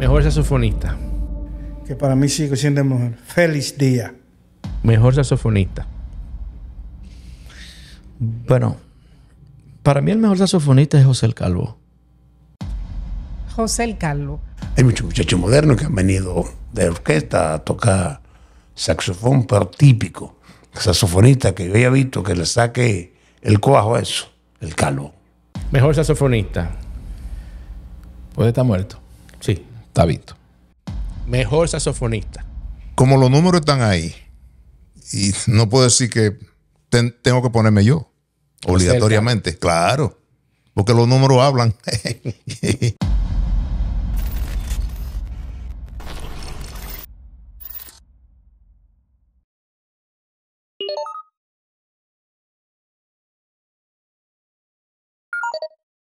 Mejor saxofonista. Que para mí sigo siendo mejor. Feliz día. Mejor saxofonista. Bueno, para mí el mejor saxofonista es José el Calvo. José el Calvo. Hay muchos muchachos modernos que han venido de orquesta a tocar saxofón, pero típico. Saxofonista que yo había visto que le saque el cuajo a eso, el calvo. Mejor saxofonista. Puede está muerto. Sí. Está visto. Mejor saxofonista. Como los números están ahí, y no puedo decir que tengo que ponerme yo, obligatoriamente, claro, porque los números hablan.